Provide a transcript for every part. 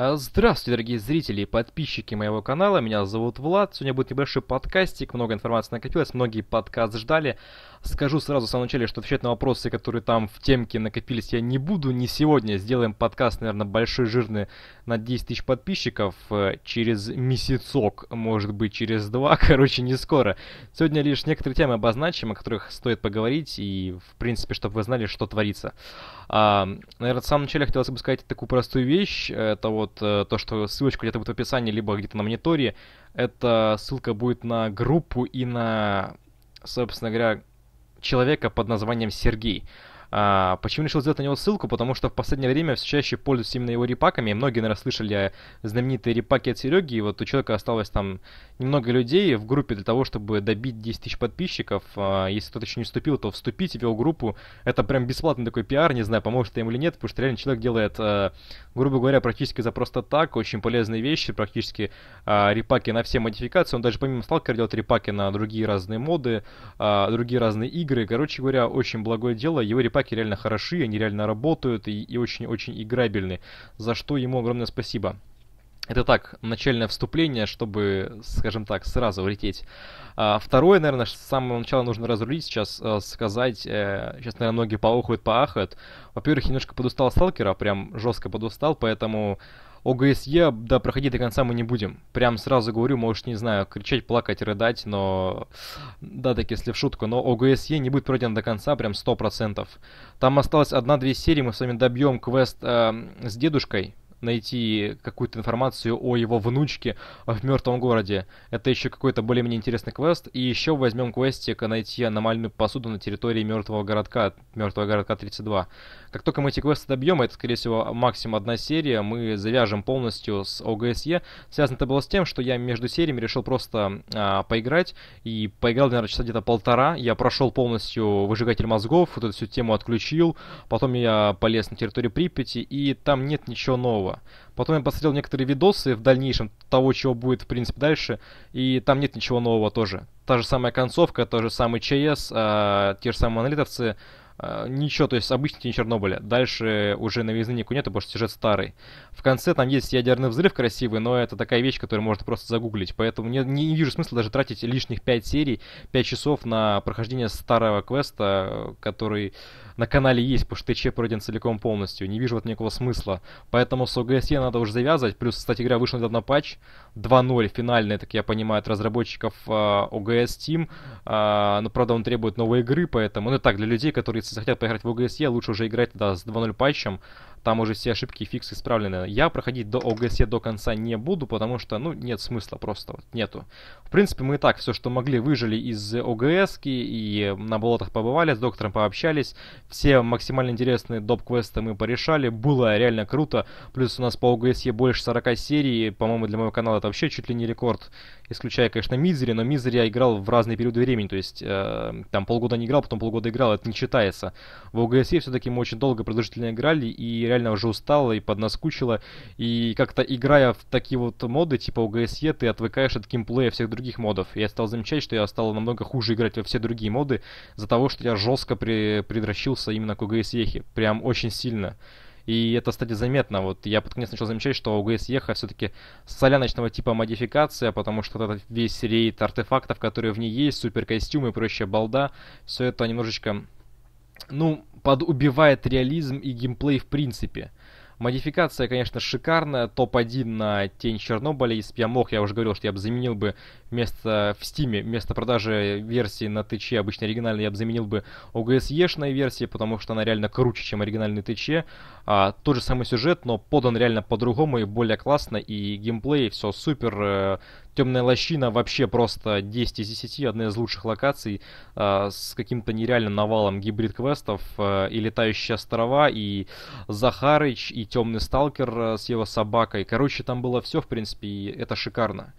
А, здравствуйте, дорогие зрители и подписчики моего канала, меня зовут Влад, сегодня будет небольшой подкастик, много информации накопилось, многие подкаст ждали. Скажу сразу в самом начале, что отвечать на вопросы, которые там в темке накопились, я не буду, не сегодня. Сделаем подкаст, наверное, большой, жирный, на 10 тысяч подписчиков э, через месяцок, может быть, через два, короче, не скоро. Сегодня лишь некоторые темы обозначим, о которых стоит поговорить и, в принципе, чтобы вы знали, что творится. А, наверное, в самом начале хотелось бы сказать такую простую вещь, это вот вот э, то, что ссылочка где-то будет в описании, либо где-то на мониторе, это ссылка будет на группу и на, собственно говоря, человека под названием Сергей. А, почему решил сделать на него ссылку? Потому что в последнее время все чаще пользуюсь именно его репаками. Многие, наверное, слышали знаменитые репаки от Сереги. И вот у человека осталось там немного людей в группе для того, чтобы добить 10 тысяч подписчиков. А, если кто-то еще не вступил, то вступите в его группу. Это прям бесплатный такой пиар, не знаю, поможет это им или нет, потому что реально человек делает, а, грубо говоря, практически за просто так, очень полезные вещи, практически а, репаки на все модификации. Он даже помимо сталкера делает репаки на другие разные моды, а, другие разные игры. Короче говоря, очень благое дело. Его репаки геймпаки реально хороши, они реально работают и очень-очень играбельны, за что ему огромное спасибо. Это так, начальное вступление, чтобы, скажем так, сразу улететь. А, второе, наверное, с самого начала нужно разрулить, сейчас а, сказать, э, сейчас, наверное, многие поохают, поахают. Во-первых, немножко подустал сталкера, прям жестко подустал, поэтому ОГСЕ, да, проходить до конца мы не будем. Прям сразу говорю, можешь, не знаю, кричать, плакать, рыдать, но... Да, так если в шутку, но ОГСЕ не будет пройден до конца, прям 100%. Там осталось одна-две серии, мы с вами добьем квест э, с дедушкой найти какую-то информацию о его внучке в мертвом городе. Это еще какой-то более-менее интересный квест. И еще возьмем квестик найти аномальную посуду на территории мертвого городка, мертвого городка 32. Как только мы эти квесты добьем, это, скорее всего, максимум одна серия, мы завяжем полностью с ОГСЕ. Связано это было с тем, что я между сериями решил просто а, поиграть, и поиграл, наверное, часа где-то полтора. Я прошел полностью выжигатель мозгов, вот эту всю тему отключил, потом я полез на территорию Припяти, и там нет ничего нового такого. Потом я посмотрел некоторые видосы в дальнейшем того, чего будет, в принципе, дальше, и там нет ничего нового тоже. Та же самая концовка, тот же самый ЧС, э, а, те же самые аналитовцы, а, ничего, то есть обычный день Чернобыля. Дальше уже новизны никакой нет, потому что сюжет старый. В конце там есть ядерный взрыв красивый, но это такая вещь, которую можно просто загуглить. Поэтому не, не вижу смысла даже тратить лишних 5 серий, 5 часов на прохождение старого квеста, который на канале есть, потому что ТЧ пройден целиком полностью. Не вижу вот никакого смысла. Поэтому с ОГСЕ надо уже завязывать. Плюс, кстати, игра вышла недавно патч 2.0 финальный, так я понимаю, от разработчиков э, ОГС Team. Э, но, правда, он требует новой игры, поэтому... Ну, и так, для людей, которые если захотят поиграть в ОГСЕ, лучше уже играть тогда с 2.0 патчем, там уже все ошибки и фиксы исправлены. Я проходить до ОГСЕ до конца не буду, потому что, ну, нет смысла просто, вот, нету. В принципе, мы и так все, что могли, выжили из ОГС, и на болотах побывали, с доктором пообщались, все максимально интересные доп-квесты мы порешали, было реально круто, плюс у нас по ОГСЕ больше 40 серий, по-моему, для моего канала это вообще чуть ли не рекорд, исключая, конечно, Мизери, но Мизери я играл в разные периоды времени, то есть э, там полгода не играл, потом полгода играл, это не читается. В ОГСе все-таки мы очень долго, продолжительно играли, и реально уже устало, и поднаскучило, и как-то играя в такие вот моды, типа ОГСе, ты отвыкаешь от геймплея всех других модов. Я стал замечать, что я стал намного хуже играть во все другие моды, за того, что я жестко при... предращился именно к ОГСехе, прям очень сильно. И это, кстати, заметно. Вот я под конец начал замечать, что у GSE все-таки соляночного типа модификация, потому что этот весь рейд артефактов, которые в ней есть, супер костюмы и прочая балда, все это немножечко, ну, подубивает реализм и геймплей в принципе. Модификация, конечно, шикарная. Топ-1 на Тень Чернобыля. Если бы я мог, я уже говорил, что я бы заменил бы вместо в Стиме вместо продажи версии на ТЧ, обычно оригинальной, я бы заменил бы OGS-ешной версии, потому что она реально круче, чем оригинальный ТЧ. А, тот же самый сюжет, но подан реально по-другому и более классно, и геймплей, все супер. Э, Темная лощина вообще просто 10 из 10, одна из лучших локаций э, с каким-то нереальным навалом гибрид-квестов э, и летающие острова, и Захарыч, и темный сталкер э, с его собакой. Короче, там было все, в принципе, и это шикарно.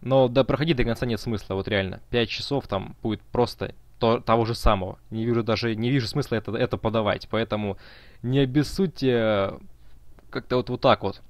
Но да, проходи до конца нет смысла, вот реально. 5 часов там будет просто то, того же самого. Не вижу даже, не вижу смысла это, это подавать. Поэтому не обессудьте как-то вот, вот так вот.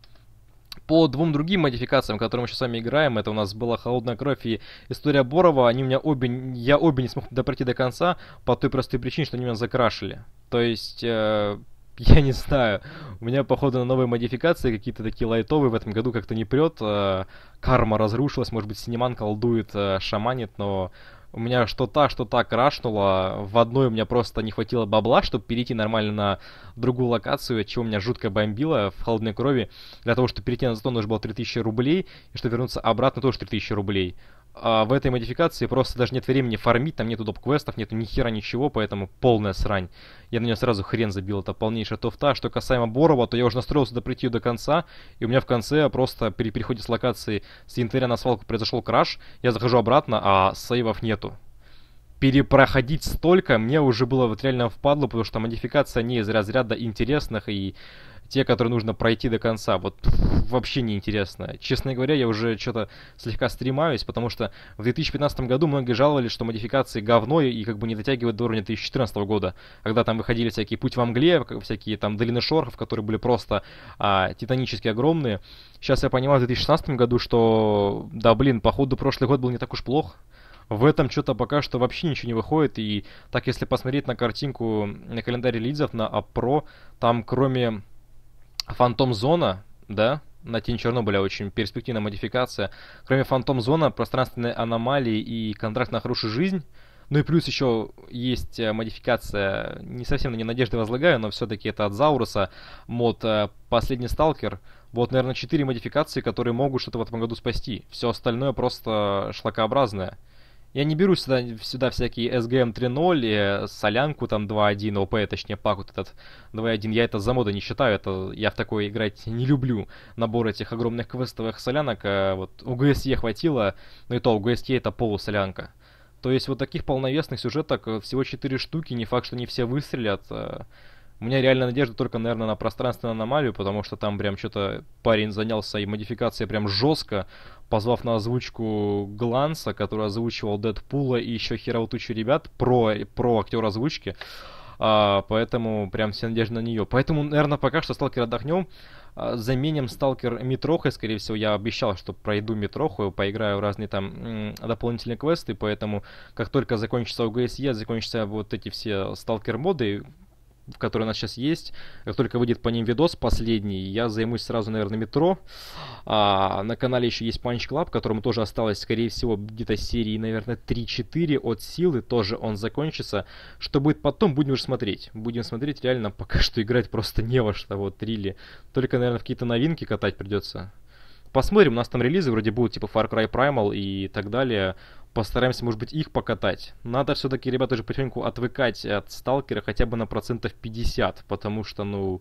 По двум другим модификациям, которые мы сейчас с вами играем, это у нас была «Холодная кровь» и «История Борова», они у меня обе, я обе не смог допройти до конца по той простой причине, что они меня закрашили. То есть, э, я не знаю, у меня, походу, на новые модификации какие-то такие лайтовые в этом году как-то не прет. Э, карма разрушилась, может быть, Синеман колдует, э, шаманит, но у меня что так, что так крашнуло. В одной у меня просто не хватило бабла, чтобы перейти нормально на другую локацию, от чего меня жутко бомбило в холодной крови. Для того, чтобы перейти на зато, нужно было 3000 рублей, и чтобы вернуться обратно, тоже 3000 рублей а в этой модификации просто даже нет времени фармить, там нету доп-квестов, нету ни хера ничего, поэтому полная срань. Я на нее сразу хрен забил, это полнейшая тофта. Что касаемо Борова, то я уже настроился до прийти до конца, и у меня в конце просто при переходе с локации с янтаря на свалку произошел краш, я захожу обратно, а сейвов нету перепроходить столько мне уже было вот реально впадло, потому что модификация не из разряда интересных и те, которые нужно пройти до конца, вот пфф, вообще неинтересно. Честно говоря, я уже что-то слегка стремаюсь, потому что в 2015 году многие жаловались, что модификации говно и как бы не дотягивают до уровня 2014 года, когда там выходили всякие «Путь в Англии», всякие там «Долины шорхов», которые были просто а, титанически огромные. Сейчас я понимаю в 2016 году, что да блин, походу прошлый год был не так уж плох в этом что-то пока что вообще ничего не выходит. И так, если посмотреть на картинку, на календарь релизов на АПРО, там кроме Фантом Зона, да, на Тень Чернобыля очень перспективная модификация, кроме Фантом Зона, Пространственные аномалии и контракт на хорошую жизнь, ну и плюс еще есть э, модификация, не совсем на не надежды возлагаю, но все-таки это от Зауруса, мод э, «Последний сталкер». Вот, наверное, четыре модификации, которые могут что-то в этом году спасти. Все остальное просто шлакообразное. Я не беру сюда, сюда всякие SGM 3.0, э, солянку там 2.1, ОП, точнее, пак вот этот 2.1. Я это за моды не считаю, это я в такое играть не люблю. Набор этих огромных квестовых солянок, э, вот у GSE хватило, но ну и то у GSE это полусолянка. То есть вот таких полновесных сюжеток э, всего 4 штуки, не факт, что не все выстрелят. У меня реально надежда только, наверное, на пространственную аномалию, потому что там прям что-то парень занялся и модификация прям жестко, позвав на озвучку Гланса, который озвучивал Дэдпула и еще херово тучу ребят, про, про актер озвучки. А, поэтому прям все надежды на нее. Поэтому, наверное, пока что Сталкер отдохнем. А, заменим Сталкер метрохой, скорее всего, я обещал, что пройду Митроху, поиграю в разные там дополнительные квесты, поэтому как только закончится ОГСЕ, закончатся вот эти все Сталкер-моды, которые у нас сейчас есть. Как только выйдет по ним видос последний, я займусь сразу, наверное, метро. А, на канале еще есть Punch Club, которому тоже осталось, скорее всего, где-то серии, наверное, 3-4 от силы. Тоже он закончится. Что будет потом, будем уже смотреть. Будем смотреть, реально, пока что играть просто не во что, вот, трили, Только, наверное, в какие-то новинки катать придется. Посмотрим, у нас там релизы вроде будут, типа Far Cry Primal и так далее постараемся, может быть, их покатать. Надо все-таки, ребята, уже потихоньку отвыкать от сталкера хотя бы на процентов 50, потому что, ну,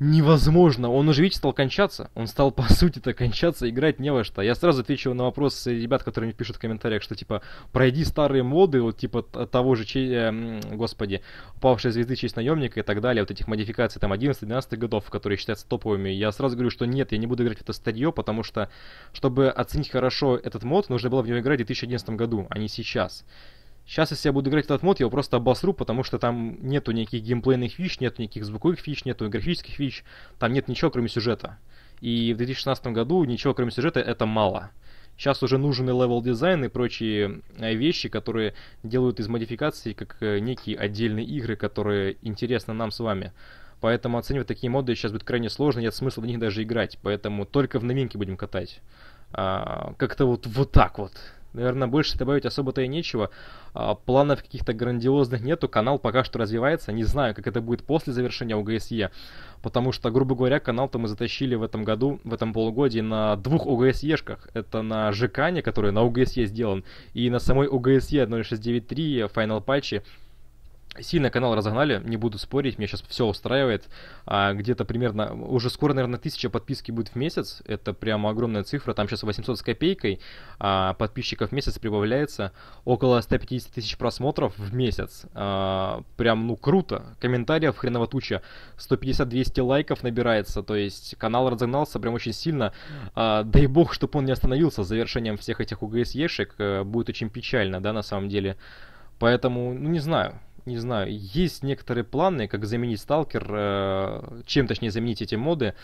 невозможно. Он уже, видите, стал кончаться. Он стал, по сути-то, кончаться, играть не во что. Я сразу отвечу на вопрос ребят, которые мне пишут в комментариях, что, типа, пройди старые моды, вот, типа, того же, чей, э, господи, упавшей звезды, честь наемника» и так далее, вот этих модификаций, там, 11-12 годов, которые считаются топовыми. Я сразу говорю, что нет, я не буду играть в это стадио, потому что, чтобы оценить хорошо этот мод, нужно было в него играть в 2011 году, а не сейчас. Сейчас, если я буду играть этот мод, я его просто обосру, потому что там нету никаких геймплейных фич, нету никаких звуковых фич, нету графических фич, там нет ничего, кроме сюжета. И в 2016 году ничего, кроме сюжета, это мало. Сейчас уже нужны левел-дизайн и прочие э, вещи, которые делают из модификаций как э, некие отдельные игры, которые интересны нам с вами. Поэтому оценивать такие моды сейчас будет крайне сложно, нет смысла в них даже играть. Поэтому только в новинки будем катать. А, как-то вот, вот так вот. Наверное, больше добавить особо-то и нечего. А, планов каких-то грандиозных нету, канал пока что развивается. Не знаю, как это будет после завершения ОГСЕ, потому что, грубо говоря, канал-то мы затащили в этом году, в этом полугодии на двух ОГСЕшках. Это на ЖКНе, который на ОГСЕ сделан, и на самой ОГСЕ 0693 Final Patch Сильно канал разогнали, не буду спорить, меня сейчас все устраивает. А, где-то примерно, уже скоро, наверное, тысяча подписки будет в месяц. Это прямо огромная цифра. Там сейчас 800 с копейкой а, подписчиков в месяц прибавляется. Около 150 тысяч просмотров в месяц. А, прям, ну, круто. Комментариев хреново туча. 150-200 лайков набирается. То есть канал разогнался прям очень сильно. А, дай бог, чтобы он не остановился с завершением всех этих угс А, э, будет очень печально, да, на самом деле. Поэтому, ну, не знаю не знаю, есть некоторые планы, как заменить сталкер, э, чем точнее заменить эти моды.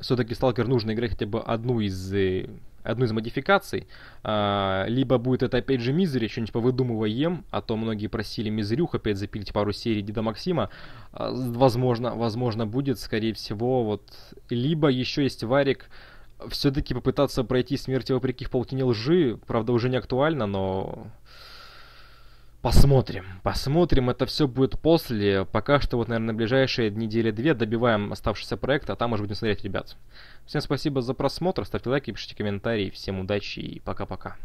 Все-таки сталкер нужно играть хотя бы одну из э, одну из модификаций. А, либо будет это опять же Мизери, что-нибудь повыдумываем, а то многие просили Мизерюх опять запилить пару серий Деда Максима. А, возможно, возможно будет, скорее всего, вот. Либо еще есть Варик, все-таки попытаться пройти смерть вопреки в паутине лжи, правда уже не актуально, но Посмотрим, посмотрим, это все будет после. Пока что вот, наверное, на ближайшие недели-две добиваем оставшийся проект, а там уже будем смотреть, ребят. Всем спасибо за просмотр, ставьте лайки, пишите комментарии, всем удачи и пока-пока.